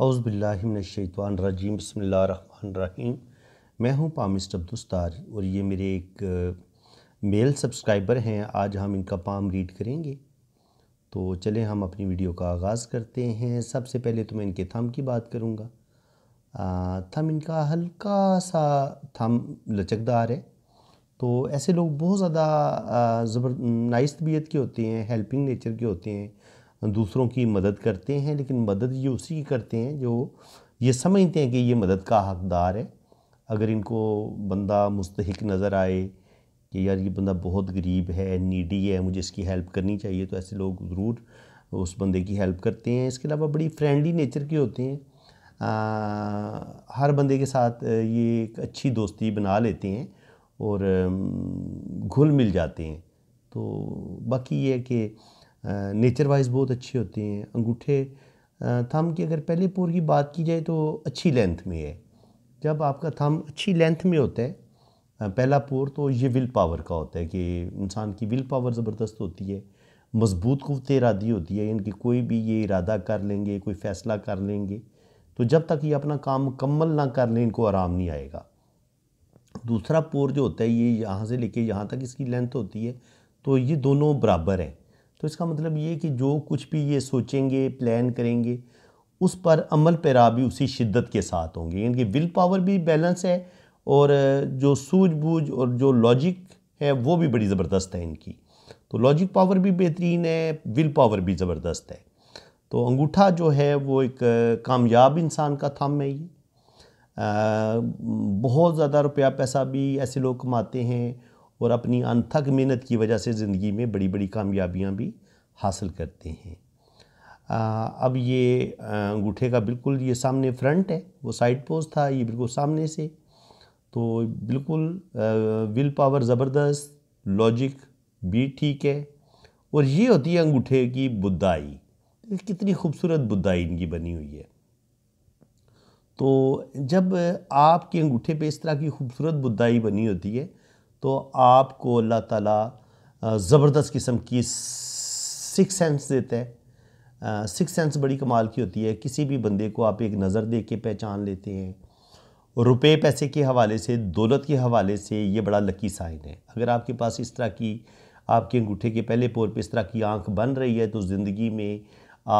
अउज़बिल्लिमिनशैतवानरजीम बसमीम मैं हूं पामिस्ट अब्दुस्तार और ये मेरे एक मेल सब्सक्राइबर हैं आज हम इनका पाम रीड करेंगे तो चलें हम अपनी वीडियो का आगाज़ करते हैं सबसे पहले तो मैं इनके थम की बात करूँगा थम इनका हल्का सा थम लचकदार है तो ऐसे लोग बहुत ज़्यादा ज़बर नाइस तबीयत के होते हैं हेल्पिंग नेचर के होते हैं दूसरों की मदद करते हैं लेकिन मदद ये उसी की करते हैं जो ये समझते हैं कि ये मदद का हकदार है अगर इनको बंदा मुस्तक नज़र आए कि यार ये बंदा बहुत गरीब है नीडी है मुझे इसकी हेल्प करनी चाहिए तो ऐसे लोग ज़रूर उस बंदे की हेल्प करते हैं इसके अलावा बड़ी फ्रेंडली नेचर के होते हैं आ, हर बंदे के साथ ये एक अच्छी दोस्ती बना लेते हैं और घुल मिल जाते हैं तो बाकी ये है कि नेचर वाइज बहुत अच्छी होती हैं अंगूठे थम की अगर पहले पोर की बात की जाए तो अच्छी लेंथ में है जब आपका थम अच्छी लेंथ में होता है पहला पोर तो ये विल पावर का होता है कि इंसान की विल पावर ज़बरदस्त होती है मजबूत कुत इरादी होती है इनकी कोई भी ये इरादा कर लेंगे कोई फ़ैसला कर लेंगे तो जब तक ये अपना काम मुकम्मल ना कर लें इनको आराम नहीं आएगा दूसरा पोर जो होता है ये यहाँ से लेके यहाँ तक इसकी लेंथ होती है तो ये दोनों बराबर हैं तो इसका मतलब ये कि जो कुछ भी ये सोचेंगे प्लान करेंगे उस पर अमल पैरा भी उसी शिद्दत के साथ होंगे इनकी विल पावर भी बैलेंस है और जो सूझबूझ और जो लॉजिक है वो भी बड़ी ज़बरदस्त है इनकी तो लॉजिक पावर भी बेहतरीन है विल पावर भी ज़बरदस्त है तो अंगूठा जो है वो एक कामयाब इंसान का थम है ये बहुत ज़्यादा रुपया पैसा भी ऐसे लोग कमाते हैं और अपनी अनथक मेहनत की वजह से ज़िंदगी में बड़ी बड़ी कामयाबियाँ भी हासिल करते हैं आ, अब ये अंगूठे का बिल्कुल ये सामने फ्रंट है वो साइड पोज था ये बिल्कुल सामने से तो बिल्कुल आ, विल पावर ज़बरदस्त लॉजिक भी ठीक है और ये होती है अंगूठे की बुद्धाई कितनी खूबसूरत बुद्धाई इनकी बनी हुई है तो जब आपके अंगूठे पे इस तरह की खूबसूरत बुद्धाई बनी होती है तो आपको अल्लाह ताला ज़बरदस्त किस्म की सिक्स सेंस देता है सिक्स सेंस बड़ी कमाल की होती है किसी भी बंदे को आप एक नज़र दे के पहचान लेते हैं रुपए पैसे के हवाले से दौलत के हवाले से ये बड़ा लकी साइन है अगर आपके पास इस तरह की आपके अंगूठे के पहले पोर पर इस तरह की आँख बन रही है तो ज़िंदगी में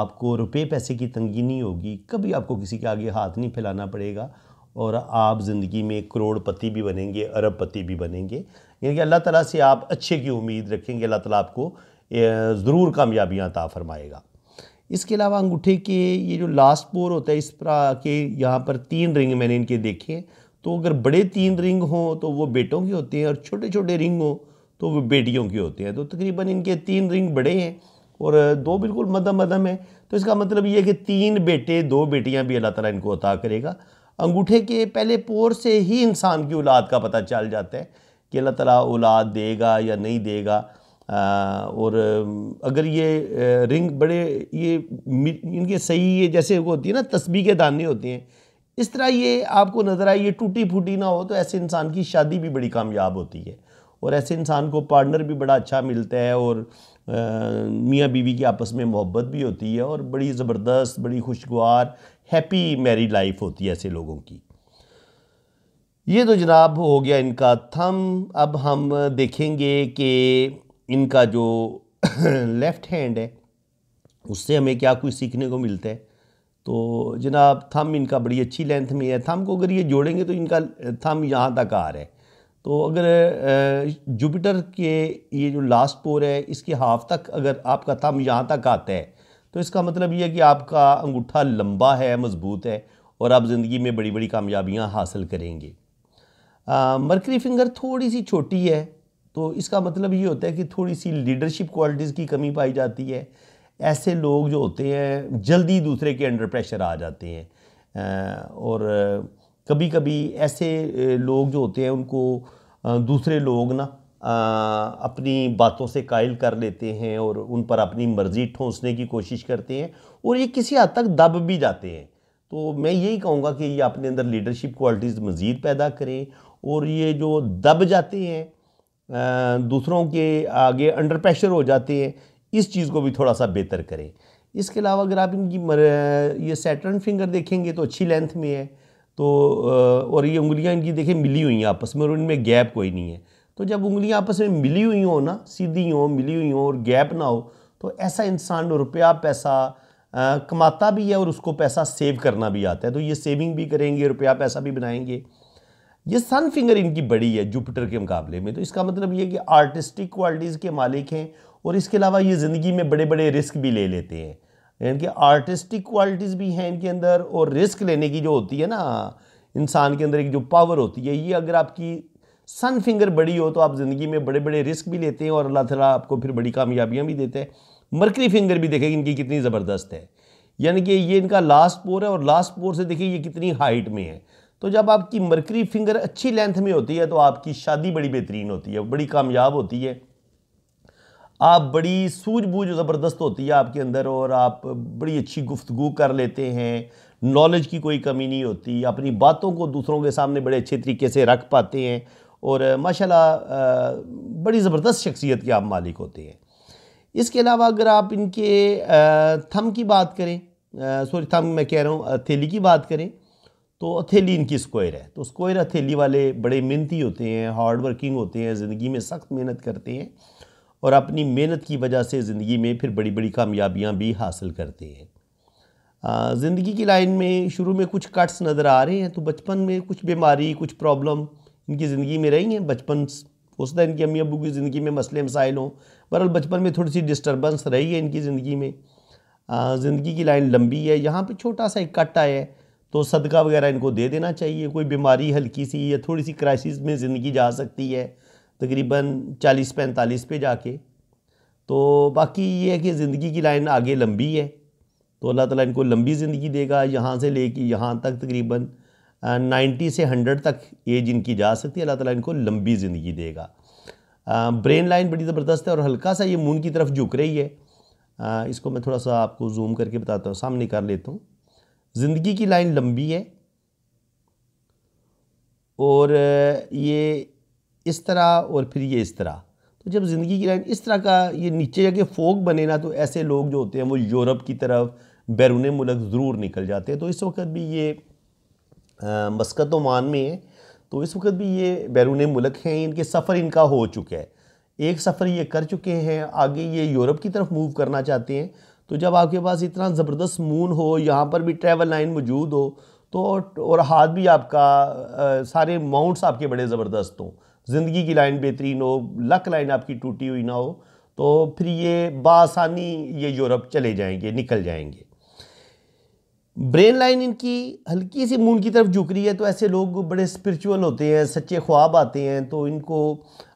आपको रुपए पैसे की तंगी नहीं होगी कभी आपको किसी के आगे हाथ नहीं फैलाना पड़ेगा और आप ज़िंदगी में करोड़पति भी बनेंगे अरबपति भी बनेंगे यानी कि अल्लाह ताला से आप अच्छे की उम्मीद रखेंगे अल्लाह ताला आपको ज़रूर कामयाबियाँ अता फरमाएगा इसके अलावा अंगूठे के ये जो लास्ट पोर होता है इस पर के यहाँ पर तीन रिंग मैंने इनके देखे तो अगर बड़े तीन रिंग हों तो वो बेटों के होते हैं और छोटे छोटे रिंग हों तो वो बेटियों के होते हैं तो तकरीबन इनके तीन रिंग बड़े हैं और दो बिल्कुल मदम मदम है तो इसका मतलब ये है कि तीन बेटे दो बेटियाँ भी अल्लाह ताला इनको अता करेगा अंगूठे के पहले पोर से ही इंसान की औलाद का पता चल जाता है कि अल्लाह ताला औलाद देगा या नहीं देगा आ, और अगर ये रिंग बड़े ये इनके सही ये जैसे होती है ना तस्बी के दाने होते हैं इस तरह ये आपको नज़र आए ये टूटी फूटी ना हो तो ऐसे इंसान की शादी भी बड़ी कामयाब होती है और ऐसे इंसान को पार्टनर भी बड़ा अच्छा मिलता है और मियाँ बीवी की आपस में मोहब्बत भी होती है और बड़ी ज़बरदस्त बड़ी खुशगवार हैप्पी मैरिड लाइफ होती है ऐसे लोगों की ये तो जनाब हो गया इनका थम अब हम देखेंगे कि इनका जो लेफ़्ट हैंड है उससे हमें क्या कुछ सीखने को मिलता है तो जनाब थम इनका बड़ी अच्छी लेंथ में है थम को अगर ये जोड़ेंगे तो इनका थम यहाँ तक आ रहा है तो अगर जुपिटर के ये जो लास्ट पोर है इसके हाफ तक अगर आपका थम यहाँ तक आता है तो इसका मतलब ये है कि आपका अंगूठा लंबा है मज़बूत है और आप ज़िंदगी में बड़ी बड़ी कामयाबियाँ हासिल करेंगे मरकरी फिंगर थोड़ी सी छोटी है तो इसका मतलब ये होता है कि थोड़ी सी लीडरशिप क्वालिटीज़ की कमी पाई जाती है ऐसे लोग जो होते हैं जल्दी दूसरे के अंडर प्रेशर आ जाते हैं और कभी कभी ऐसे लोग जो होते हैं उनको दूसरे लोग ना अपनी बातों से कायल कर लेते हैं और उन पर अपनी मर्ज़ी ठोंसने की कोशिश करते हैं और ये किसी हद तक दब भी जाते हैं तो मैं यही कहूँगा कि ये अपने अंदर लीडरशिप क्वालिटीज़ मज़ीद पैदा करें और ये जो दब जाते हैं दूसरों के आगे अंडर प्रेशर हो जाते हैं इस चीज़ को भी थोड़ा सा बेहतर करें इसके अलावा अगर आप इनकी मर, ये सैटर्न फिंगर देखेंगे तो अच्छी लेंथ में है तो और ये उंगलियां इनकी देखें मिली हुई हैं आपस में और इनमें गैप कोई नहीं है तो जब उंगलियां आपस में मिली हुई हो ना सीधी हो मिली हुई हो और गैप ना हो तो ऐसा इंसान रुपया पैसा आ, कमाता भी है और उसको पैसा सेव करना भी आता है तो ये सेविंग भी करेंगे रुपया पैसा भी बनाएंगे ये सन फिंगर इनकी बड़ी है जुपिटर के मुकाबले में तो इसका मतलब ये कि आर्टिस्टिक क्वालिटीज़ के मालिक हैं और इसके अलावा ये ज़िंदगी में बड़े बड़े रिस्क भी ले लेते हैं यानी कि आर्टिस्टिक क्वालिटीज़ भी हैं इनके अंदर और रिस्क लेने की जो होती है ना इंसान के अंदर एक जो पावर होती है ये अगर आपकी सन फिंगर बड़ी हो तो आप ज़िंदगी में बड़े बड़े रिस्क भी लेते हैं और अल्लाह ताला आपको फिर बड़ी कामयाबियाँ भी देते हैं मरकरी फिंगर भी देखेंगे इनकी कितनी ज़बरदस्त है यानी कि ये इनका लास्ट पोर है और लास्ट पोर से देखिए ये कितनी हाइट में है तो जब आपकी मरकरी फिंगर अच्छी लेंथ में होती है तो आपकी शादी बड़ी बेहतरीन होती है बड़ी कामयाब होती है आप बड़ी सूझबूझ ज़बरदस्त होती है आपके अंदर और आप बड़ी अच्छी गुफ्तगु कर लेते हैं नॉलेज की कोई कमी नहीं होती अपनी बातों को दूसरों के सामने बड़े अच्छे तरीके से रख पाते हैं और माशाल्लाह बड़ी ज़बरदस्त शख्सियत के आप मालिक होते हैं इसके अलावा अगर आप इनके थम की बात करें सॉरी थम मैं कह रहा हूँ हथेली की बात करें तो अथेली इनकी स्क्वायर है तो स्क्वायर अथेली वाले बड़े मेहनती होते हैं हार्ड वर्किंग होते हैं ज़िंदगी में सख्त मेहनत करते हैं और अपनी मेहनत की वजह से ज़िंदगी में फिर बड़ी बड़ी कामयाबियाँ भी हासिल करते हैं ज़िंदगी की लाइन में शुरू में कुछ कट्स नज़र आ रहे हैं तो बचपन में कुछ बीमारी कुछ प्रॉब्लम इनकी ज़िंदगी में रही हैं बचपन हो सकता है इनकी अम्मी अबू की ज़िंदगी में मसले मसाइल हों बरअल बचपन में थोड़ी सी डिस्टर्बेंस रही है इनकी ज़िंदगी में ज़िंदगी की लाइन लंबी है यहाँ पर छोटा सा एक कट आया है तो सदका वगैरह इनको दे देना चाहिए कोई बीमारी हल्की सी या थोड़ी सी क्राइसिस में ज़िंदगी जा सकती है तकरीबन चालीस पैंतालीस पे जाके तो बाकी ये है कि ज़िंदगी की लाइन आगे लंबी है तो अल्लाह ताला इनको लंबी ज़िंदगी देगा यहाँ से लेके यहाँ तक तकरीबन नाइन्टी से हंड्रेड तक एज इनकी जा सकती है अल्लाह ताला इनको लंबी ज़िंदगी देगा ब्रेन लाइन बड़ी ज़बरदस्त है और हल्का सा ये मून की तरफ झुक रही है आ, इसको मैं थोड़ा सा आपको जूम करके बताता हूँ सामने कर लेता हूँ ज़िंदगी की लाइन लंबी है और ये इस तरह और फिर ये इस तरह तो जब ज़िंदगी की लाइन इस तरह का ये नीचे जाके फोक बने ना तो ऐसे लोग जो होते हैं वो यूरोप की तरफ बैरून मुल्क ज़रूर निकल जाते हैं तो इस वक्त भी ये मस्कत ओमान तो में है तो इस वक्त भी ये बैरून मुल्क हैं इनके सफ़र इनका हो चुका है एक सफ़र ये कर चुके हैं आगे ये यूरोप की तरफ मूव करना चाहते हैं तो जब आपके पास इतना ज़बरदस्त मून हो यहाँ पर भी ट्रैवल लाइन मौजूद हो तो और हाथ भी आपका आ, सारे माउंट्स आपके बड़े ज़बरदस्त हों ज़िंदगी की लाइन बेहतरीन हो लक लाइन आपकी टूटी हुई ना हो तो फिर ये बासानी ये यूरोप चले जाएंगे निकल जाएंगे ब्रेन लाइन इनकी हल्की सी मून की तरफ झुक रही है तो ऐसे लोग बड़े स्पिरिचुअल होते हैं सच्चे ख्वाब आते हैं तो इनको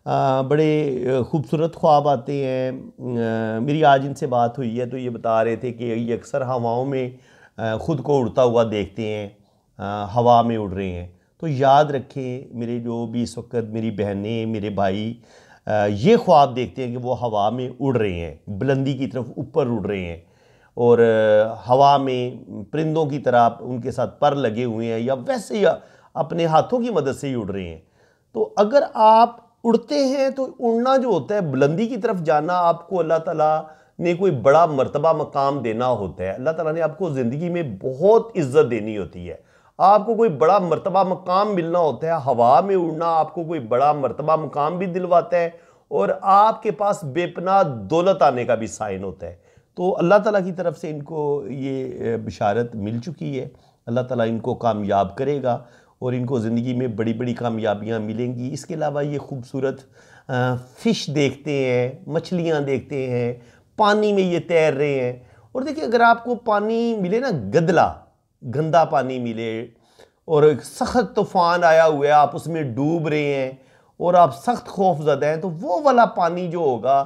आ, बड़े खूबसूरत ख्वाब आते हैं आ, मेरी आज इनसे बात हुई है तो ये बता रहे थे कि ये अक्सर हवाओं में आ, ख़ुद को उड़ता हुआ देखते हैं हवा में उड़ रहे हैं तो याद रखें मेरे जो भी इस वक्त मेरी बहनें मेरे भाई ये ख्वाब देखते हैं कि वो हवा में उड़ रहे हैं बुलंदी की तरफ ऊपर उड़ रहे हैं और हवा में परिंदों की तरह उनके साथ पर लगे हुए हैं या वैसे ही अपने हाथों की मदद से ही उड़ रहे हैं तो अगर आप उड़ते हैं तो उड़ना जो होता है बुलंदी की तरफ जाना आपको अल्लाह ताला ने कोई बड़ा मर्तबा मकाम देना होता है अल्लाह ताला ने आपको ज़िंदगी में बहुत इज्जत देनी होती है आपको कोई बड़ा मर्तबा मकाम मिलना होता है हवा में उड़ना आपको कोई बड़ा मर्तबा मकाम भी दिलवाता है और आपके पास बेपना दौलत आने का भी साइन होता है तो अल्लाह ताला की तरफ से इनको ये बशारत मिल चुकी है अल्लाह ताला इनको कामयाब करेगा और इनको ज़िंदगी में बड़ी बड़ी कामयाबियाँ मिलेंगी इसके अलावा ये खूबसूरत फ़िश देखते हैं मछलियाँ देखते हैं पानी में ये तैर रहे हैं और देखिए अगर आपको पानी मिले ना गदला गंदा पानी मिले और एक सख्त तूफ़ान आया हुआ है आप उसमें डूब रहे हैं और आप सख्त खौफ ज़दा हैं तो वो वाला पानी जो होगा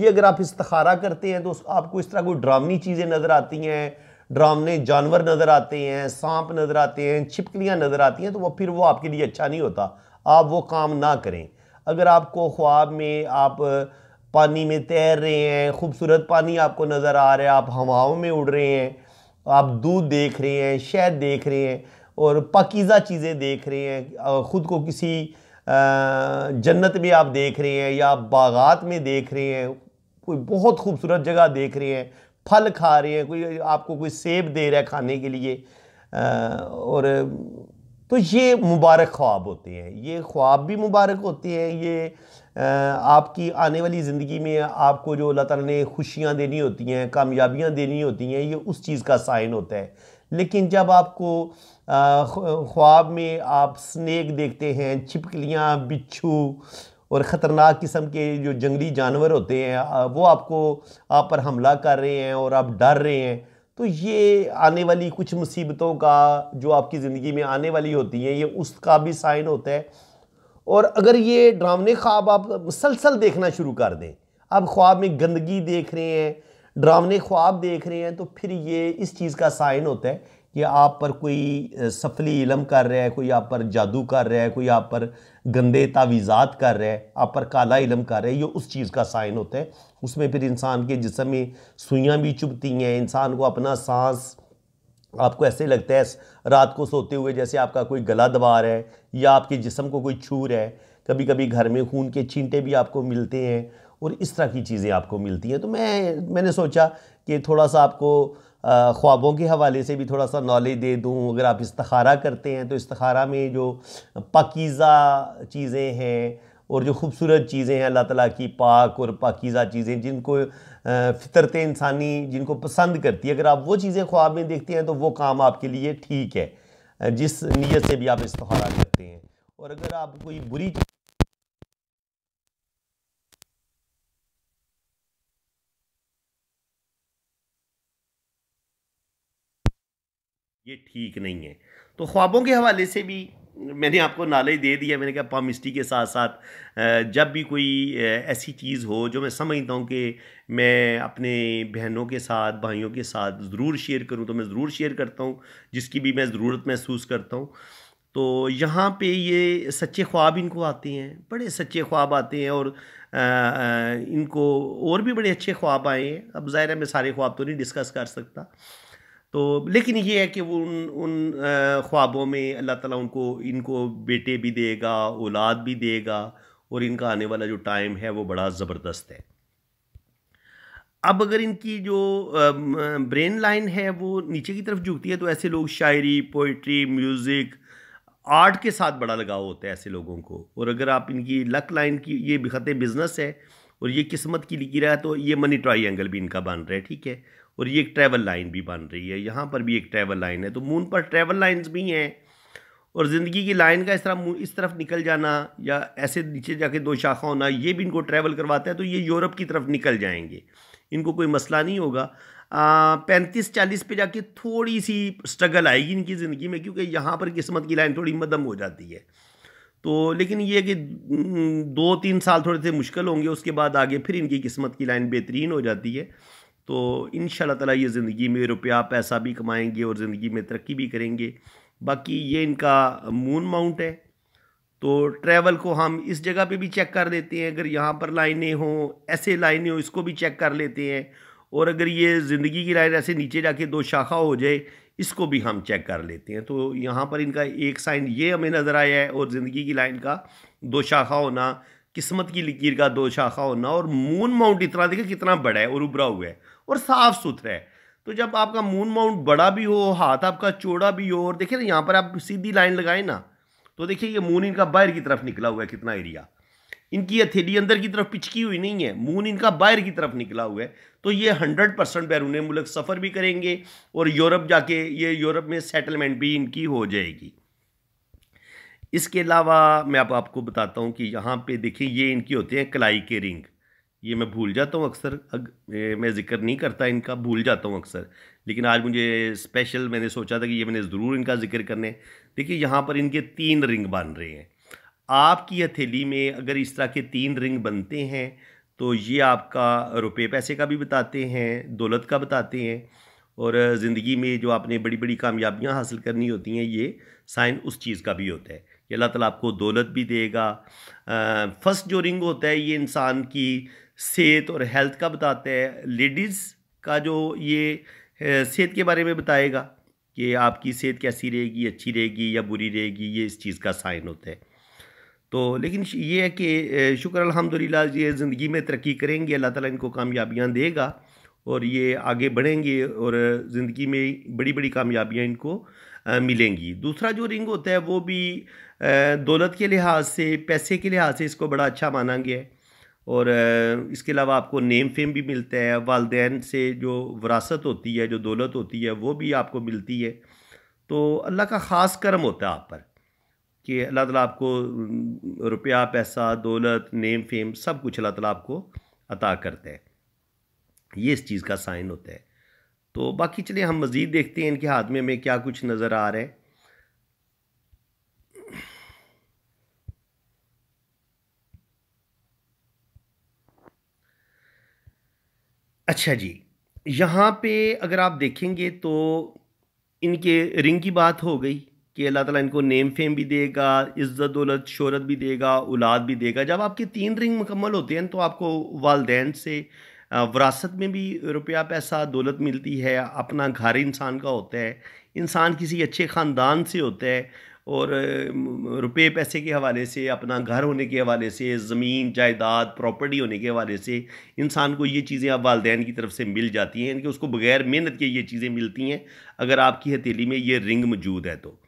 ये अगर आप इस्तारा करते हैं तो आपको इस तरह कोई ड्रामनी चीज़ें नज़र आती हैं ड्रामने जानवर नज़र आते हैं सांप नज़र आते हैं छिपकलियाँ नज़र आती हैं तो वह फिर वो आपके लिए अच्छा नहीं होता आप वो काम ना करें अगर आपको ख्वाब में आप पानी में तैर रहे हैं खूबसूरत पानी आपको नज़र आ रहा है आप हवाओं में उड़ रहे हैं आप दूध देख रहे हैं शहद देख रहे हैं और पाकिज़ा चीज़ें देख रहे हैं ख़ुद को किसी जन्नत में आप देख रहे हैं या बागात में देख रहे हैं कोई बहुत खूबसूरत जगह देख रहे हैं फल खा रहे हैं कोई आपको कोई सेब दे रहा है खाने के लिए और तो ये मुबारक ख्वाब होते हैं ये ख्वाब भी मुबारक होते हैं ये आपकी आने वाली ज़िंदगी में आपको जो अल्लाह ताला ने खुशियाँ देनी होती हैं कामयाबियाँ देनी होती हैं ये उस चीज़ का साइन होता है लेकिन जब आपको ख्वाब में आप स्नेक देखते हैं छिपकलियाँ बिच्छू और ख़तरनाक किस्म के जो जंगली जानवर होते हैं वो आपको आप पर हमला कर रहे हैं और आप डर रहे हैं तो ये आने वाली कुछ मुसीबतों का जो आपकी ज़िंदगी में आने वाली होती हैं ये उसका भी साइन होता है और अगर ये ड्रामने ख्वाब आप मुसलसल देखना शुरू कर दें आप ख्वाब में गंदगी देख रहे हैं ड्रामने ख्वाब देख रहे हैं तो फिर ये इस चीज़ का साइन होता है कि आप पर कोई सफली इलम कर रहा है कोई आप पर जादू कर रहा है कोई आप पर गंदे तावीज़ात कर रहा है आप पर काला इलम कर रहा है ये उस चीज़ का साइन होता है उसमें फिर इंसान के जिसम में सुइयाँ भी चुभती हैं इंसान को अपना सांस आपको ऐसे लगता है रात को सोते हुए जैसे आपका कोई गला दबा रहा है या आपके जिसम को कोई छू रहा है कभी कभी घर में खून के छींटे भी आपको मिलते हैं और इस तरह की चीज़ें आपको मिलती हैं तो मैं मैंने सोचा कि थोड़ा सा आपको ख्वाबों के हवाले से भी थोड़ा सा नॉलेज दे दूँ अगर आप इस्तखारा करते हैं तो इस्तखारा में जो पकीज़ा चीज़ें हैं और जो खूबसूरत चीज़ें हैं अल्लाह ताला की पाक और पाकिज़ा चीज़ें जिनको फितरत इंसानी जिनको पसंद करती है अगर आप वो चीज़ें ख्वाब में देखते हैं तो वो काम आपके लिए ठीक है जिस नीयत से भी आप इस्तारा करते हैं और अगर आप कोई बुरी ये ठीक नहीं है तो ख्वाबों के हवाले से भी मैंने आपको नॉलेज दे दिया मैंने कहा पामिस्टी के साथ साथ जब भी कोई ऐसी चीज़ हो जो मैं समझता हूँ कि मैं अपने बहनों के साथ भाइयों के साथ ज़रूर शेयर करूँ तो मैं ज़रूर शेयर करता हूँ जिसकी भी मैं ज़रूरत महसूस करता हूँ तो यहाँ पे ये सच्चे ख्वाब इनको आते हैं बड़े सच्चे ख्वाब आते हैं और इनको और भी बड़े अच्छे ख्वाब आए हैं अब ज़ाहिर है मैं सारे ख्वाब तो नहीं डिस्कस कर सकता तो लेकिन ये है कि वो उन उन ख्वाबों में अल्लाह ताला उनको इनको बेटे भी देगा औलाद भी देगा और इनका आने वाला जो टाइम है वो बड़ा ज़बरदस्त है अब अगर इनकी जो ब्रेन लाइन है वो नीचे की तरफ झुकती है तो ऐसे लोग शायरी पोइट्री म्यूज़िक आर्ट के साथ बड़ा लगाव होता है ऐसे लोगों को और अगर आप इनकी लक लाइन की ये बिखते बिज़नेस है और ये किस्मत की लिखी रहा है तो ये मनी ट्राई एंगल भी इनका बन रहा है ठीक है और ये एक ट्रैवल लाइन भी बन रही है यहाँ पर भी एक ट्रैवल लाइन है तो मून पर ट्रैवल लाइन्स भी हैं और ज़िंदगी की लाइन का इस तरह इस तरफ निकल जाना या ऐसे नीचे जाके दो शाखा होना ये भी इनको ट्रैवल करवाता है तो ये यूरोप की तरफ निकल जाएंगे इनको कोई मसला नहीं होगा पैंतीस चालीस पे जाके थोड़ी सी स्ट्रगल आएगी इनकी ज़िंदगी में क्योंकि यहाँ पर किस्मत की लाइन थोड़ी मदम हो जाती है तो लेकिन ये कि हम्म, दो तीन साल थोड़े से मुश्किल होंगे उसके बाद आगे फिर इनकी किस्मत की लाइन बेहतरीन हो जाती है तो इन ताला ये ज़िंदगी में रुपया पैसा भी कमाएंगे और ज़िंदगी में तरक्की भी करेंगे बाकी ये इनका मून माउंट है तो ट्रैवल को हम इस जगह पे भी चेक कर लेते हैं अगर यहाँ पर लाइनें हों ऐसे लाइनें हों इसको भी चेक कर लेते हैं और अगर ये ज़िंदगी की लाइन ऐसे नीचे जाके दो शाखा हो जाए इसको भी हम चेक कर लेते हैं तो यहाँ पर इनका एक साइन ये हमें नज़र आया है और ज़िंदगी की लाइन का दो शाखा होना किस्मत की लकीर का दो शाखा होना और मून माउंट इतना देखिए कितना बड़ा है और उभरा हुआ है और साफ़ सुथरा है तो जब आपका मून माउंट बड़ा भी हो हाथ आपका चौड़ा भी हो और देखिए ना यहाँ पर आप सीधी लाइन लगाए ना तो देखिए ये मून इनका बाहर की तरफ निकला हुआ है कितना एरिया इनकी हथेली अंदर की तरफ पिचकी हुई नहीं है मून इनका बाहर की तरफ निकला हुआ है तो ये हंड्रेड परसेंट बैरून मुल्क सफ़र भी करेंगे और यूरोप जाके ये यूरोप में सेटलमेंट भी इनकी हो जाएगी इसके अलावा मैं अब आपको बताता हूँ कि यहाँ पे देखिए ये इनकी होते हैं कलाई के रिंग ये मैं भूल जाता हूँ अक्सर अग, मैं ज़िक्र नहीं करता इनका भूल जाता हूँ अक्सर लेकिन आज मुझे स्पेशल मैंने सोचा था कि ये मैंने ज़रूर इनका ज़िक्र करने देखिए यहाँ पर इनके तीन रिंग बन रहे हैं आपकी हथेली में अगर इस तरह के तीन रिंग बनते हैं तो ये आपका रुपये पैसे का भी बताते हैं दौलत का बताते हैं और ज़िंदगी में जो आपने बड़ी बड़ी कामयाबियाँ हासिल करनी होती हैं ये साइन उस चीज़ का भी होता है कि अल्लाह ताला आपको दौलत भी देगा फर्स्ट जो रिंग होता है ये इंसान की सेहत और हेल्थ का बताता है लेडीज़ का जो ये सेहत के बारे में बताएगा कि आपकी सेहत कैसी रहेगी अच्छी रहेगी या बुरी रहेगी ये इस चीज़ का साइन होता है तो लेकिन ये है कि शुक्र अलहमदिल्ला ये ज़िंदगी में तरक्की करेंगे अल्लाह ताला इनको कामयाबियाँ देगा और ये आगे बढ़ेंगे और ज़िंदगी में बड़ी बड़ी कामयाबियाँ इनको मिलेंगी दूसरा जो रिंग होता है वो भी दौलत के लिहाज से पैसे के लिहाज से इसको बड़ा अच्छा माना गया है और इसके अलावा आपको नेम फेम भी मिलता है वालदेन से जो वरासत होती है जो दौलत होती है वो भी आपको मिलती है तो अल्लाह का ख़ास करम होता है आप पर कि अल्लाह ताला आपको रुपया पैसा दौलत नेम फेम सब कुछ अल्लाह ताला आपको अता करता है ये इस चीज़ का साइन होता है तो बाकी चलिए हम मज़ीद देखते हैं इनके हाथ में हमें क्या कुछ नज़र आ रहा है अच्छा जी यहाँ पे अगर आप देखेंगे तो इनके रिंग की बात हो गई कि अल्लाह ताला इनको नेम फेम भी देगा इज़्ज़त दौलत शोहरत भी देगा औलाद भी देगा जब आपके तीन रिंग मुकम्मल होते हैं तो आपको वालदेन से वरासत में भी रुपया पैसा दौलत मिलती है अपना घर इंसान का होता है इंसान किसी अच्छे ख़ानदान से होता है और रुपये पैसे के हवाले से अपना घर होने के हवाले से ज़मीन जायदाद प्रॉपर्टी होने के हवाले से इंसान को ये चीज़ें अब वालदेन की तरफ से मिल जाती हैं इनके कि उसको बग़ैर मेहनत के ये चीज़ें मिलती हैं अगर आपकी हथेली में ये रिंग मौजूद है तो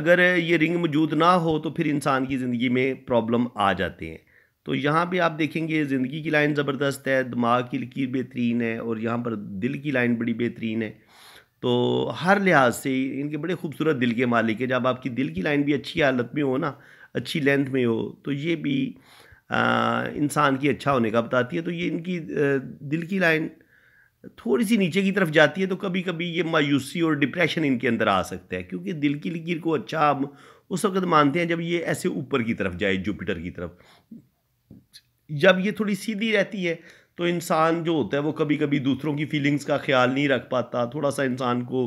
अगर ये रिंग मौजूद ना हो तो फिर इंसान की ज़िंदगी में प्रॉब्लम आ जाते हैं तो यहाँ पे आप देखेंगे ज़िंदगी की लाइन ज़बरदस्त है दिमाग की लकीर बेहतरीन है और यहाँ पर दिल की लाइन बड़ी बेहतरीन है तो हर लिहाज से इनके बड़े खूबसूरत दिल के मालिक है जब आपकी दिल की लाइन भी अच्छी हालत में हो ना अच्छी लेंथ में हो तो ये भी इंसान की अच्छा होने का बताती है तो ये इनकी दिल की लाइन थोड़ी सी नीचे की तरफ जाती है तो कभी कभी ये मायूसी और डिप्रेशन इनके अंदर आ सकता है क्योंकि दिल की लकीर को अच्छा हम उस वक्त मानते हैं जब ये ऐसे ऊपर की तरफ जाए जुपिटर की तरफ जब ये थोड़ी सीधी रहती है तो इंसान जो होता है वो कभी कभी दूसरों की फीलिंग्स का ख्याल नहीं रख पाता थोड़ा सा इंसान को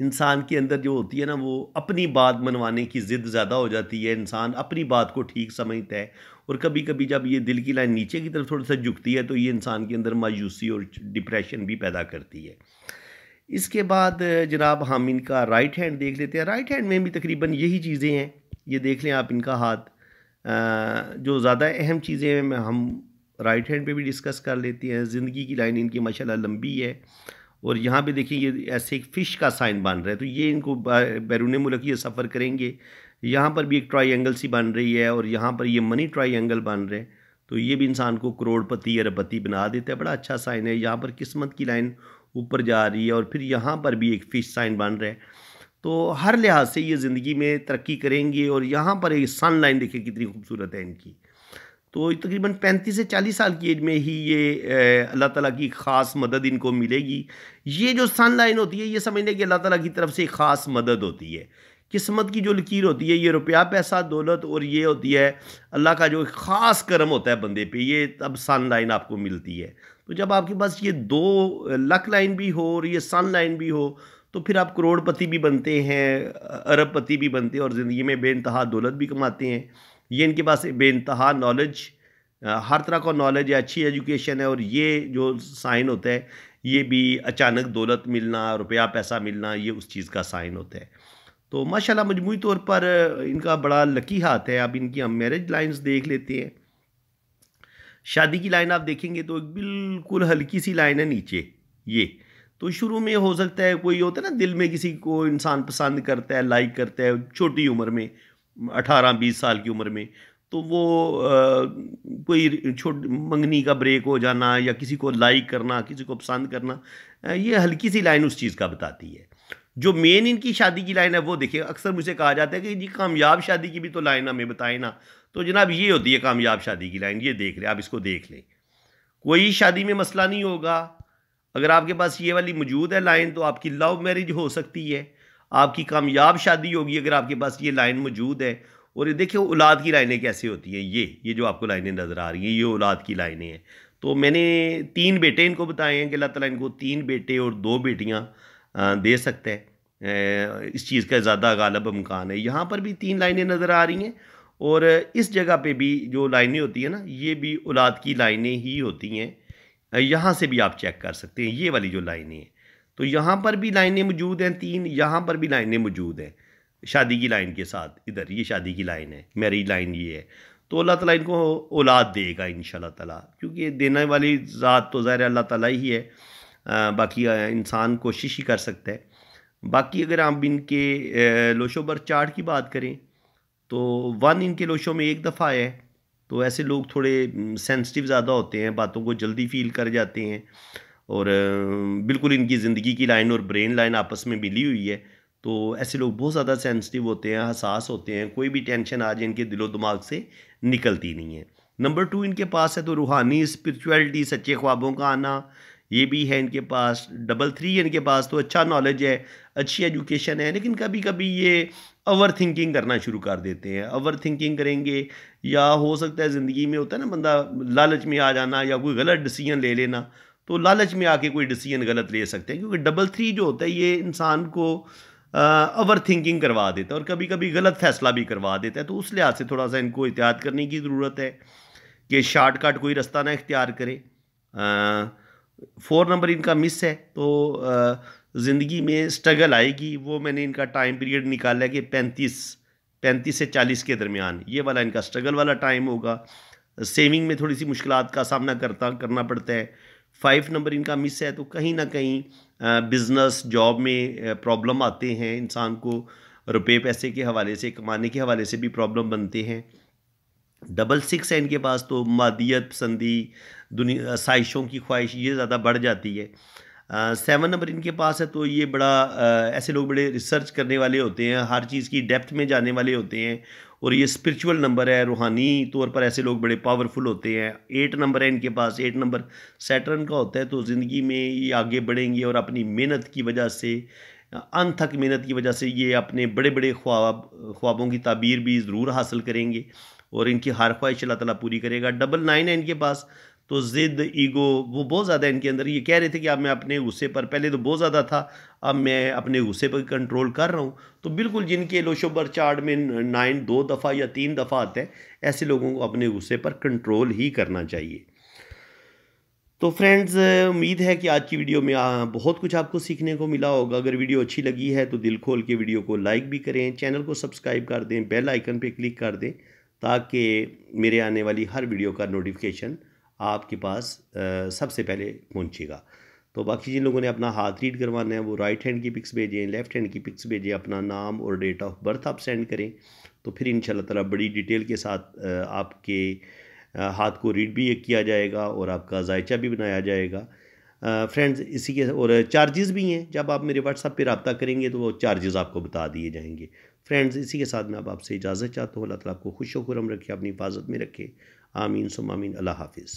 इंसान के अंदर जो होती है ना वो अपनी बात मनवाने की ज़िद ज़्यादा हो जाती है इंसान अपनी बात को ठीक समझता है और कभी कभी जब ये दिल की लाइन नीचे की तरफ थोड़ा सा झुकती है तो ये इंसान के अंदर मायूसी और डिप्रेशन भी पैदा करती है इसके बाद जनाब हम इनका राइट हैंड देख लेते हैं राइट हैंड में भी तकरीबन यही चीज़ें हैं ये देख लें आप इनका हाथ जो ज़्यादा अहम चीज़ें हम राइट हैंड पे भी डिस्कस कर लेते हैं ज़िंदगी की लाइन इनकी माशाल्लाह लंबी है और यहाँ पे देखिए ये ऐसे एक फ़िश का साइन बन रहा है तो ये इनको बैरून मुल्क ये सफ़र करेंगे यहाँ पर भी एक ट्राइंगल सी बन रही है और यहाँ पर ये मनी ट्राइंगल बन रहे हैं तो ये भी इंसान को करोड़पति अरबपति बना देता है बड़ा अच्छा साइन है यहाँ पर किस्मत की लाइन ऊपर जा रही है और फिर यहाँ पर भी एक फ़िश साइन बन रहा है तो हर लिहाज से ये ज़िंदगी में तरक्की करेंगे और यहाँ पर एक सन लाइन देखिए कितनी खूबसूरत है इनकी तो तकरीबन पैंतीस से चालीस साल की एज में ही ये अल्लाह ताला की ख़ास मदद इनको मिलेगी ये जो सन लाइन होती है ये समझने कि अल्लाह ताला की तरफ से ख़ास मदद होती है किस्मत की जो लकीर होती है ये रुपया पैसा दौलत और ये होती है अल्लाह का जो ख़ास करम होता है बंदे पे ये अब सन लाइन आपको मिलती है तो जब आपके पास ये दो लक लाइन भी हो और ये सन लाइन भी हो तो फिर आप करोड़पति भी बनते हैं अरबपति भी बनते हैं और ज़िंदगी में बेानतहा दौलत भी कमाते हैं ये इनके पास बेानतहा नॉलेज हर तरह का नॉलेज है अच्छी एजुकेशन है और ये जो साइन होता है ये भी अचानक दौलत मिलना रुपया पैसा मिलना ये उस चीज़ का साइन होता है तो माशाल्लाह मजमू तौर पर इनका बड़ा लकी हाथ है आप इनकी हम मैरिज लाइंस देख लेते हैं शादी की लाइन आप देखेंगे तो बिल्कुल हल्की सी लाइन है नीचे ये तो शुरू में हो सकता है कोई होता है ना दिल में किसी को इंसान पसंद करता है लाइक करता है छोटी उम्र में अठारह बीस साल की उम्र में तो वो आ, कोई छोट मंगनी का ब्रेक हो जाना या किसी को लाइक करना किसी को पसंद करना ये हल्की सी लाइन उस चीज़ का बताती है जो मेन इनकी शादी की लाइन है वो देखिए अक्सर मुझे कहा जाता है कि जी कामयाब शादी की भी तो लाइन हमें बताएं ना तो जनाब ये होती है कामयाब शादी की लाइन ये देख लें आप इसको देख लें कोई शादी में मसला नहीं होगा अगर आपके पास ये वाली मौजूद है लाइन तो आपकी लव मैरिज हो सकती है आपकी कामयाब शादी होगी अगर आपके पास ये लाइन मौजूद है और ये देखिए औलाद की लाइनें कैसे होती हैं ये ये जो आपको लाइनें नज़र आ रही हैं ये औलाद की लाइनें हैं तो मैंने तीन बेटे इनको बताए हैं कि अल्लाह तला इनको तीन बेटे और दो बेटियाँ दे सकता है इस चीज़ का ज़्यादा गालब अमकान है यहाँ पर भी तीन लाइनें नज़र आ रही हैं और इस जगह पे भी जो लाइनें होती हैं ना ये भी औलाद की लाइनें ही होती हैं यहाँ से भी आप चेक कर सकते हैं ये वाली जो लाइनें हैं तो यहाँ पर भी लाइनें मौजूद हैं तीन यहाँ पर भी लाइनें मौजूद हैं शादी की लाइन के साथ इधर ये शादी की लाइन है मेरी लाइन ये है तो अल्लाह ताला इनको औलाद देगा इन ताला क्योंकि देने वाली ज़ात तो ज़ाहिर अल्लाह ताला ही है बाकी इंसान कोशिश ही कर सकता है बाकी अगर आप इनके लोशोबर चार्ट की बात करें तो वन इनके लोशों में एक दफ़ा है तो ऐसे लोग थोड़े सेंसिटिव ज़्यादा होते हैं बातों को जल्दी फील कर जाते हैं और बिल्कुल इनकी ज़िंदगी की लाइन और ब्रेन लाइन आपस में मिली हुई है तो ऐसे लोग बहुत ज़्यादा सेंसिटिव होते हैं हसास होते हैं कोई भी टेंशन आज इनके दिलो दिमाग से निकलती नहीं है नंबर टू इनके पास है तो रूहानी स्पिरिचुअलिटी सच्चे ख्वाबों का आना ये भी है इनके पास डबल थ्री इनके पास तो अच्छा नॉलेज है अच्छी एजुकेशन है लेकिन कभी कभी ये ओवर थिंकिंग करना शुरू कर देते हैं ओवर थिंकिंग करेंगे या हो सकता है ज़िंदगी में होता है ना बंदा लालच में आ जाना या कोई गलत डिसीजन ले लेना तो लालच में आके कोई डिसीजन गलत ले सकते हैं क्योंकि डबल थ्री जो होता है ये इंसान को ओवर थिंकिंग करवा देता है और कभी कभी गलत फैसला भी करवा देता है तो उस लिहाज से थोड़ा सा इनको एहतियात करने की ज़रूरत है कि शॉर्टकट कोई रास्ता ना इख्तियार करे आ, फोर नंबर इनका मिस है तो ज़िंदगी में स्ट्रगल आएगी वो मैंने इनका टाइम पीरियड निकाला कि पैंतीस पैंतीस से चालीस के दरमियान ये वाला इनका स्ट्रगल वाला टाइम होगा सेविंग में थोड़ी सी मुश्किल का सामना करता करना पड़ता है फाइव नंबर इनका मिस है तो कहीं ना कहीं बिज़नेस जॉब में प्रॉब्लम आते हैं इंसान को रुपए पैसे के हवाले से कमाने के हवाले से भी प्रॉब्लम बनते हैं डबल सिक्स है इनके पास तो मादियत पसंदी दुनिया साइशों की ख्वाहिश ये ज़्यादा बढ़ जाती है सेवन नंबर इनके पास है तो ये बड़ा आ, ऐसे लोग बड़े रिसर्च करने वाले होते हैं हर चीज़ की डेप्थ में जाने वाले होते हैं और ये स्पिरिचुअल नंबर है रूहानी तौर पर ऐसे लोग बड़े पावरफुल होते हैं एट नंबर है इनके पास एट नंबर सैटर्न का होता है तो ज़िंदगी में ये आगे बढ़ेंगे और अपनी मेहनत की वजह से अनथक मेहनत की वजह से ये अपने बड़े बड़े ख्वाब ख्वाबों की ताबीर भी ज़रूर हासिल करेंगे और इनकी हर ख्वाहिश अल्लाह ताला पूरी करेगा डबल नाइन है इनके पास तो ज़िद ईगो वो बहुत ज़्यादा इनके अंदर ये कह रहे थे कि अब मैं अपने गुस्से पर पहले तो बहुत ज़्यादा था अब मैं अपने गुस्से पर कंट्रोल कर रहा हूँ तो बिल्कुल जिनके लोशोबर चार्ट में नाइन दो दफ़ा या तीन दफ़ा आते हैं ऐसे लोगों को अपने गुस्से पर कंट्रोल ही करना चाहिए तो फ्रेंड्स उम्मीद है कि आज की वीडियो में बहुत कुछ आपको सीखने को मिला होगा अगर वीडियो अच्छी लगी है तो दिल खोल के वीडियो को लाइक भी करें चैनल को सब्सक्राइब कर दें बेल आइकन पर क्लिक कर दें ताकि मेरे आने वाली हर वीडियो का नोटिफिकेशन आपके पास सबसे पहले पहुंचेगा तो बाकी जिन लोगों ने अपना हाथ रीड करवाना है वो राइट हैंड की पिक्स भेजें लेफ्ट हैंड की पिक्स भेजें अपना नाम और डेट ऑफ बर्थ आप सेंड करें तो फिर इन ताला बड़ी डिटेल के साथ आपके हाथ को रीड भी किया जाएगा और आपका जायचा भी बनाया जाएगा फ्रेंड्स इसी के और चार्जेस भी हैं जब आप मेरे व्हाट्सअप पर रबता करेंगे तो वो चार्जेस आपको बता दिए जाएंगे फ्रेंड्स इसी के साथ मैं अब आपसे इजाज़त चाहता हूँ अल्लाह ताला आपको खुश खुरम रखे अपनी हिफाजत में रखे आमीन सुमामीन अल्लाह हाफिज़